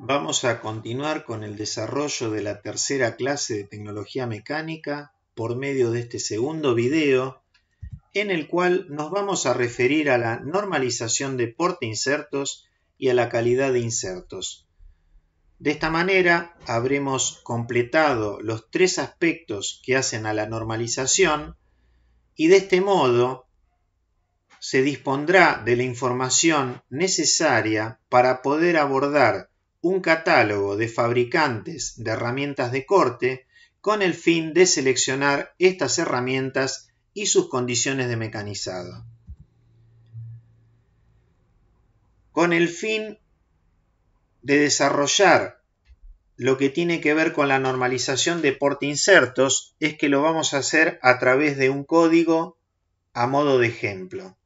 Vamos a continuar con el desarrollo de la tercera clase de tecnología mecánica por medio de este segundo video en el cual nos vamos a referir a la normalización de porte insertos y a la calidad de insertos. De esta manera habremos completado los tres aspectos que hacen a la normalización y de este modo se dispondrá de la información necesaria para poder abordar un catálogo de fabricantes de herramientas de corte con el fin de seleccionar estas herramientas y sus condiciones de mecanizado. Con el fin de desarrollar lo que tiene que ver con la normalización de porte insertos es que lo vamos a hacer a través de un código a modo de ejemplo.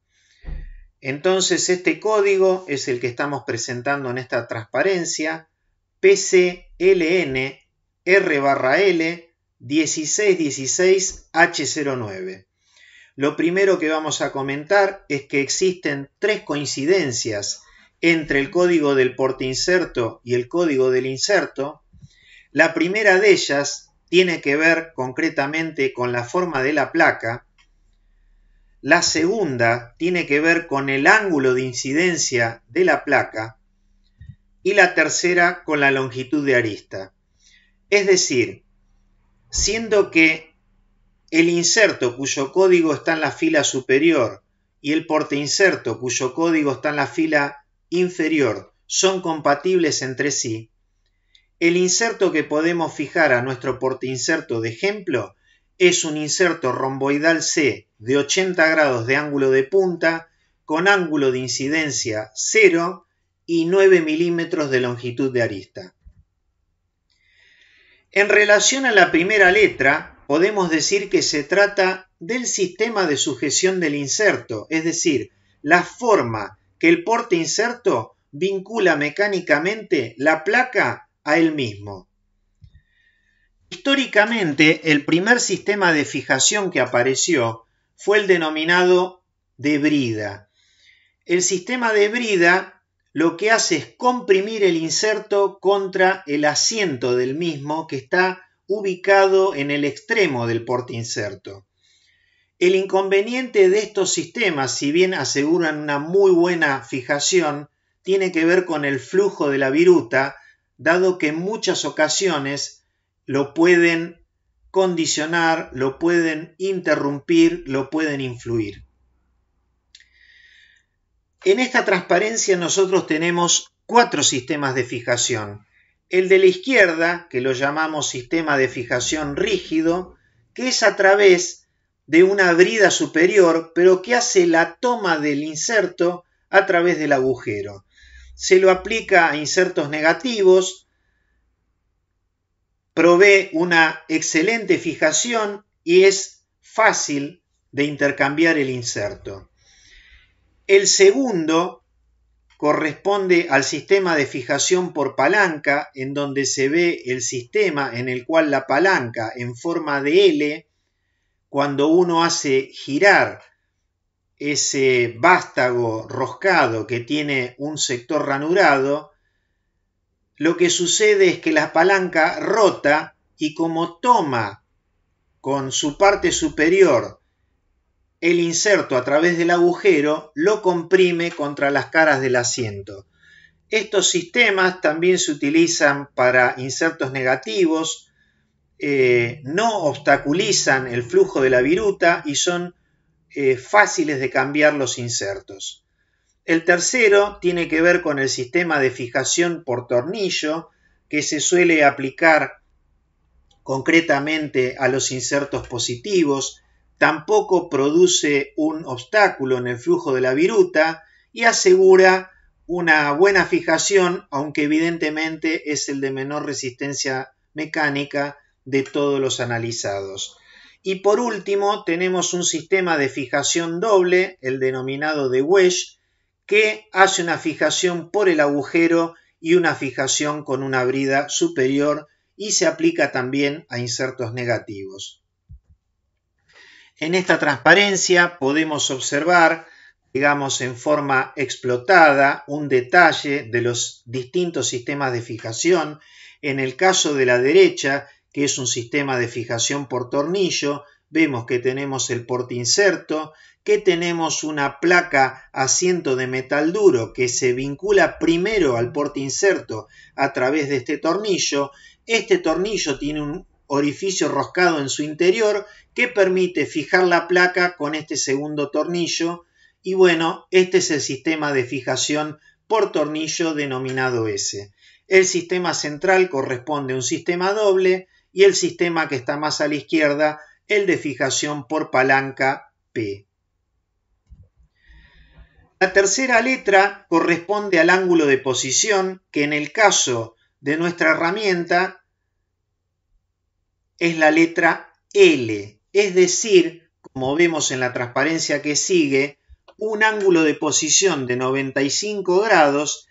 Entonces este código es el que estamos presentando en esta transparencia PCLN R L 1616H09. Lo primero que vamos a comentar es que existen tres coincidencias entre el código del porte inserto y el código del inserto. La primera de ellas tiene que ver concretamente con la forma de la placa, la segunda tiene que ver con el ángulo de incidencia de la placa y la tercera con la longitud de arista. Es decir, siendo que el inserto cuyo código está en la fila superior y el porte inserto cuyo código está en la fila inferior son compatibles entre sí, el inserto que podemos fijar a nuestro porte inserto de ejemplo es un inserto romboidal C de 80 grados de ángulo de punta con ángulo de incidencia 0 y 9 milímetros de longitud de arista. En relación a la primera letra, podemos decir que se trata del sistema de sujeción del inserto, es decir, la forma que el porte inserto vincula mecánicamente la placa a él mismo. Históricamente, el primer sistema de fijación que apareció fue el denominado de brida. El sistema de brida lo que hace es comprimir el inserto contra el asiento del mismo que está ubicado en el extremo del porte inserto. El inconveniente de estos sistemas, si bien aseguran una muy buena fijación, tiene que ver con el flujo de la viruta, dado que en muchas ocasiones lo pueden condicionar, lo pueden interrumpir, lo pueden influir. En esta transparencia nosotros tenemos cuatro sistemas de fijación. El de la izquierda, que lo llamamos sistema de fijación rígido, que es a través de una brida superior, pero que hace la toma del inserto a través del agujero. Se lo aplica a insertos negativos, provee una excelente fijación y es fácil de intercambiar el inserto. El segundo corresponde al sistema de fijación por palanca, en donde se ve el sistema en el cual la palanca en forma de L, cuando uno hace girar ese vástago roscado que tiene un sector ranurado, lo que sucede es que la palanca rota y como toma con su parte superior el inserto a través del agujero, lo comprime contra las caras del asiento. Estos sistemas también se utilizan para insertos negativos, eh, no obstaculizan el flujo de la viruta y son eh, fáciles de cambiar los insertos. El tercero tiene que ver con el sistema de fijación por tornillo que se suele aplicar concretamente a los insertos positivos, tampoco produce un obstáculo en el flujo de la viruta y asegura una buena fijación, aunque evidentemente es el de menor resistencia mecánica de todos los analizados. Y por último, tenemos un sistema de fijación doble, el denominado de Wesh, que hace una fijación por el agujero y una fijación con una brida superior y se aplica también a insertos negativos. En esta transparencia podemos observar, digamos en forma explotada, un detalle de los distintos sistemas de fijación. En el caso de la derecha, que es un sistema de fijación por tornillo, vemos que tenemos el porte inserto, que tenemos una placa asiento de metal duro que se vincula primero al porte inserto a través de este tornillo. Este tornillo tiene un orificio roscado en su interior que permite fijar la placa con este segundo tornillo y bueno, este es el sistema de fijación por tornillo denominado S. El sistema central corresponde a un sistema doble y el sistema que está más a la izquierda, el de fijación por palanca P. La tercera letra corresponde al ángulo de posición, que en el caso de nuestra herramienta es la letra L, es decir, como vemos en la transparencia que sigue, un ángulo de posición de 95 grados,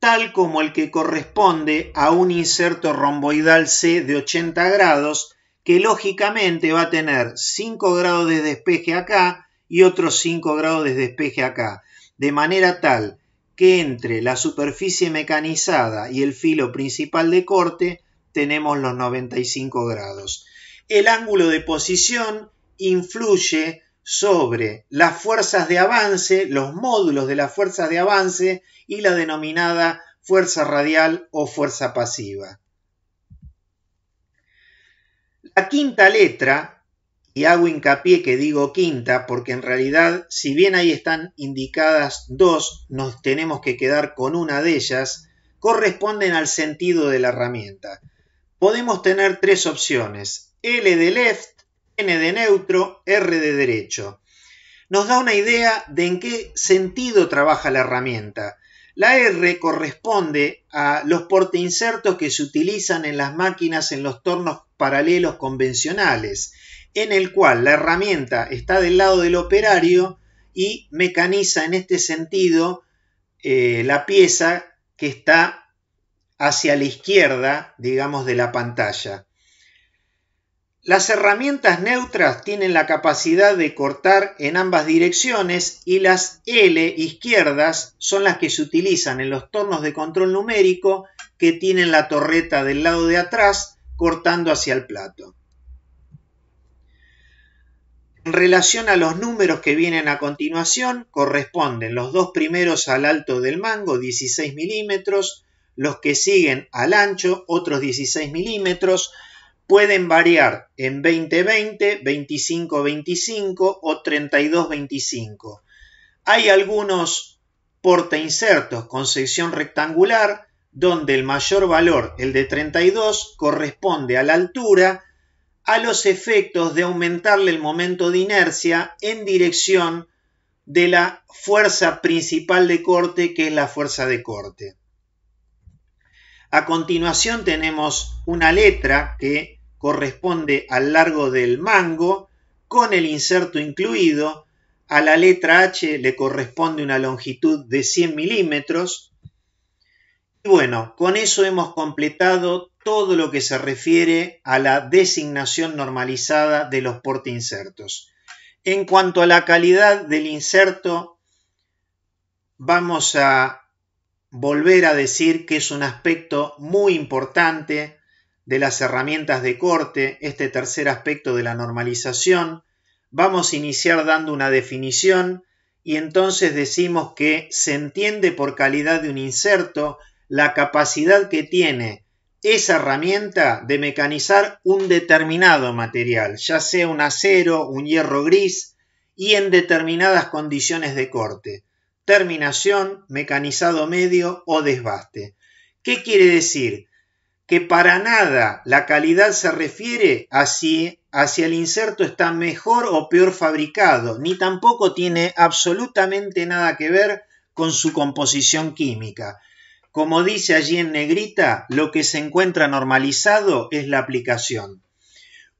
tal como el que corresponde a un inserto romboidal C de 80 grados, que lógicamente va a tener 5 grados de despeje acá y otros 5 grados de despeje acá de manera tal que entre la superficie mecanizada y el filo principal de corte tenemos los 95 grados. El ángulo de posición influye sobre las fuerzas de avance, los módulos de las fuerzas de avance y la denominada fuerza radial o fuerza pasiva. La quinta letra y hago hincapié que digo quinta porque en realidad, si bien ahí están indicadas dos, nos tenemos que quedar con una de ellas, corresponden al sentido de la herramienta. Podemos tener tres opciones, L de left, N de neutro, R de derecho. Nos da una idea de en qué sentido trabaja la herramienta. La R corresponde a los porteinsertos que se utilizan en las máquinas en los tornos paralelos convencionales en el cual la herramienta está del lado del operario y mecaniza en este sentido eh, la pieza que está hacia la izquierda, digamos, de la pantalla. Las herramientas neutras tienen la capacidad de cortar en ambas direcciones y las L izquierdas son las que se utilizan en los tornos de control numérico que tienen la torreta del lado de atrás cortando hacia el plato. En relación a los números que vienen a continuación, corresponden los dos primeros al alto del mango, 16 milímetros, los que siguen al ancho, otros 16 milímetros, pueden variar en 20-20, 25-25 o 32-25. Hay algunos porta insertos con sección rectangular, donde el mayor valor, el de 32, corresponde a la altura a los efectos de aumentarle el momento de inercia en dirección de la fuerza principal de corte, que es la fuerza de corte. A continuación tenemos una letra que corresponde al largo del mango con el inserto incluido. A la letra H le corresponde una longitud de 100 milímetros. Y bueno, con eso hemos completado todo lo que se refiere a la designación normalizada de los porte insertos. En cuanto a la calidad del inserto, vamos a volver a decir que es un aspecto muy importante de las herramientas de corte, este tercer aspecto de la normalización. Vamos a iniciar dando una definición y entonces decimos que se entiende por calidad de un inserto la capacidad que tiene esa herramienta de mecanizar un determinado material, ya sea un acero, un hierro gris, y en determinadas condiciones de corte, terminación, mecanizado medio o desbaste. ¿Qué quiere decir? Que para nada la calidad se refiere a si hacia el inserto está mejor o peor fabricado, ni tampoco tiene absolutamente nada que ver con su composición química. Como dice allí en negrita, lo que se encuentra normalizado es la aplicación.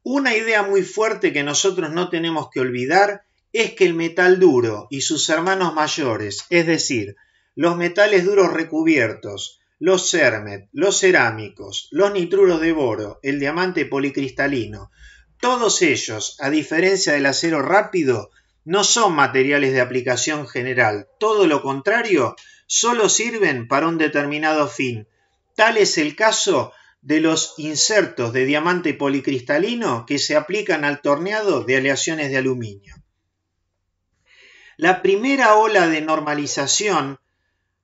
Una idea muy fuerte que nosotros no tenemos que olvidar es que el metal duro y sus hermanos mayores, es decir, los metales duros recubiertos, los cermet, los cerámicos, los nitruros de boro, el diamante policristalino, todos ellos, a diferencia del acero rápido, no son materiales de aplicación general, todo lo contrario, solo sirven para un determinado fin. Tal es el caso de los insertos de diamante policristalino que se aplican al torneado de aleaciones de aluminio. La primera ola de normalización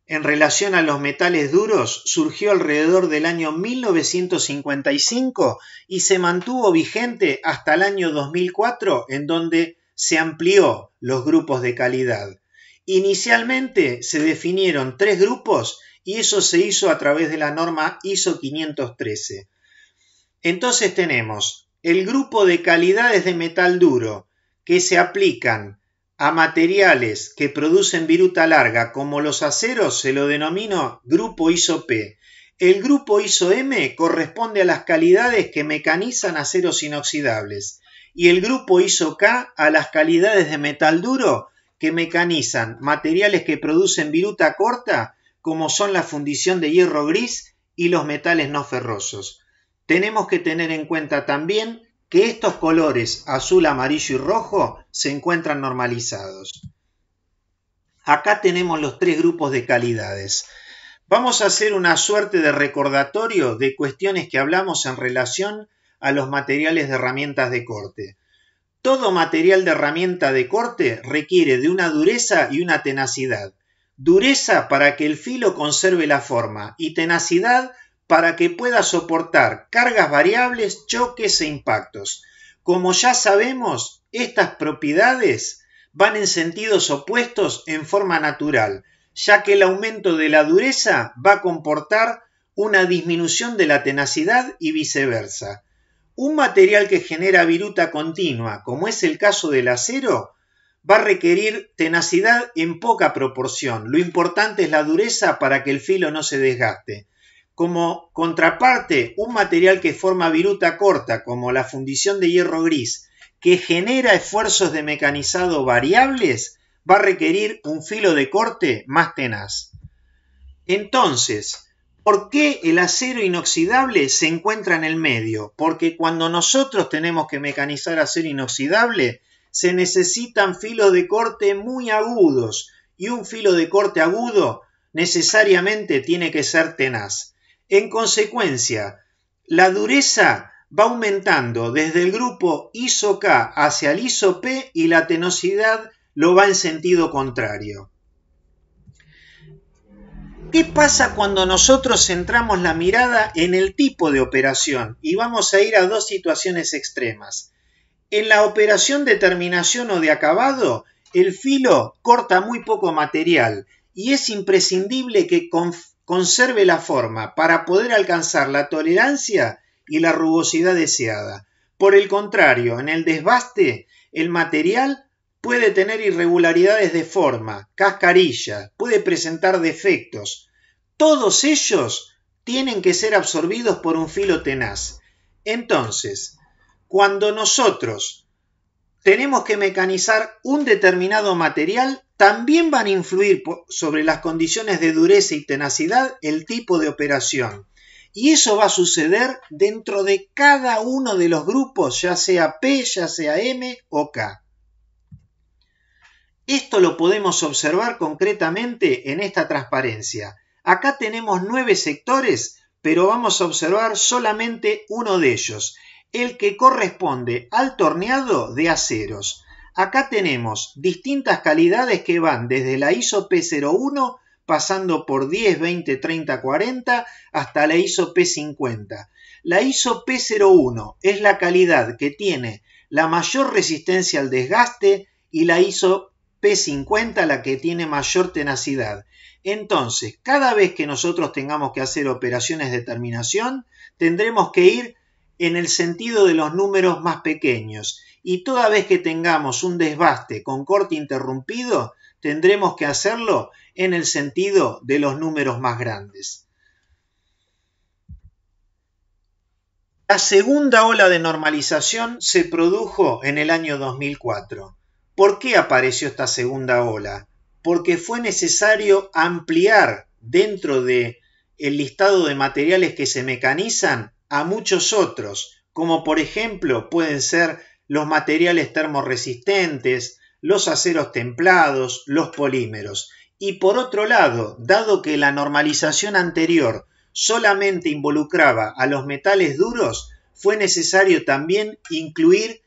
en relación a los metales duros surgió alrededor del año 1955 y se mantuvo vigente hasta el año 2004 en donde se amplió los grupos de calidad. Inicialmente se definieron tres grupos y eso se hizo a través de la norma ISO 513. Entonces tenemos el grupo de calidades de metal duro que se aplican a materiales que producen viruta larga como los aceros se lo denomino grupo ISO P. El grupo ISO M corresponde a las calidades que mecanizan aceros inoxidables y el grupo ISO K a las calidades de metal duro que mecanizan materiales que producen viruta corta, como son la fundición de hierro gris y los metales no ferrosos. Tenemos que tener en cuenta también que estos colores azul, amarillo y rojo se encuentran normalizados. Acá tenemos los tres grupos de calidades. Vamos a hacer una suerte de recordatorio de cuestiones que hablamos en relación a los materiales de herramientas de corte. Todo material de herramienta de corte requiere de una dureza y una tenacidad. Dureza para que el filo conserve la forma y tenacidad para que pueda soportar cargas variables, choques e impactos. Como ya sabemos, estas propiedades van en sentidos opuestos en forma natural, ya que el aumento de la dureza va a comportar una disminución de la tenacidad y viceversa. Un material que genera viruta continua, como es el caso del acero, va a requerir tenacidad en poca proporción. Lo importante es la dureza para que el filo no se desgaste. Como contraparte, un material que forma viruta corta, como la fundición de hierro gris, que genera esfuerzos de mecanizado variables, va a requerir un filo de corte más tenaz. Entonces, ¿Por qué el acero inoxidable se encuentra en el medio? Porque cuando nosotros tenemos que mecanizar acero inoxidable, se necesitan filos de corte muy agudos y un filo de corte agudo necesariamente tiene que ser tenaz. En consecuencia, la dureza va aumentando desde el grupo ISO K hacia el ISO P y la tenosidad lo va en sentido contrario. ¿Qué pasa cuando nosotros centramos la mirada en el tipo de operación? Y vamos a ir a dos situaciones extremas. En la operación de terminación o de acabado, el filo corta muy poco material y es imprescindible que conserve la forma para poder alcanzar la tolerancia y la rugosidad deseada. Por el contrario, en el desbaste, el material puede tener irregularidades de forma, cascarilla, puede presentar defectos. Todos ellos tienen que ser absorbidos por un filo tenaz. Entonces, cuando nosotros tenemos que mecanizar un determinado material, también van a influir sobre las condiciones de dureza y tenacidad el tipo de operación. Y eso va a suceder dentro de cada uno de los grupos, ya sea P, ya sea M o K. Esto lo podemos observar concretamente en esta transparencia. Acá tenemos nueve sectores, pero vamos a observar solamente uno de ellos, el que corresponde al torneado de aceros. Acá tenemos distintas calidades que van desde la ISO P01 pasando por 10, 20, 30, 40 hasta la ISO P50. La ISO P01 es la calidad que tiene la mayor resistencia al desgaste y la ISO P50 la que tiene mayor tenacidad. Entonces, cada vez que nosotros tengamos que hacer operaciones de terminación, tendremos que ir en el sentido de los números más pequeños. Y toda vez que tengamos un desbaste con corte interrumpido, tendremos que hacerlo en el sentido de los números más grandes. La segunda ola de normalización se produjo en el año 2004. ¿Por qué apareció esta segunda ola? Porque fue necesario ampliar dentro de el listado de materiales que se mecanizan a muchos otros, como por ejemplo pueden ser los materiales termoresistentes, los aceros templados, los polímeros. Y por otro lado, dado que la normalización anterior solamente involucraba a los metales duros, fue necesario también incluir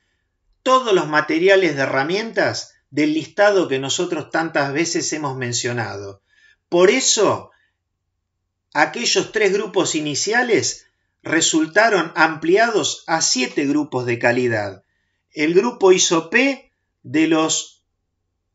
todos los materiales de herramientas del listado que nosotros tantas veces hemos mencionado. Por eso, aquellos tres grupos iniciales resultaron ampliados a siete grupos de calidad. El grupo ISO-P de las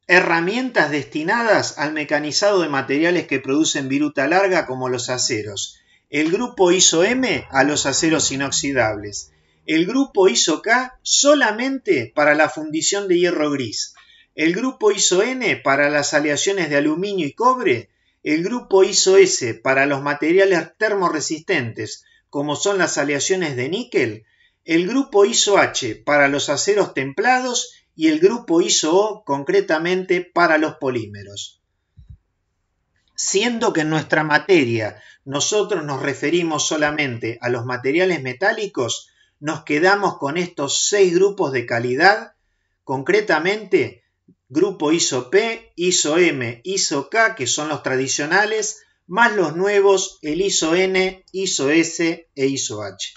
herramientas destinadas al mecanizado de materiales que producen viruta larga como los aceros. El grupo ISO-M a los aceros inoxidables el grupo iso K solamente para la fundición de hierro gris, el grupo iso N para las aleaciones de aluminio y cobre, el grupo iso S para los materiales termoresistentes, como son las aleaciones de níquel, el grupo iso H para los aceros templados y el grupo iso O concretamente para los polímeros. Siendo que en nuestra materia nosotros nos referimos solamente a los materiales metálicos, nos quedamos con estos seis grupos de calidad, concretamente grupo ISO P, ISO M, ISO K, que son los tradicionales, más los nuevos, el ISO N, ISO S e ISO H.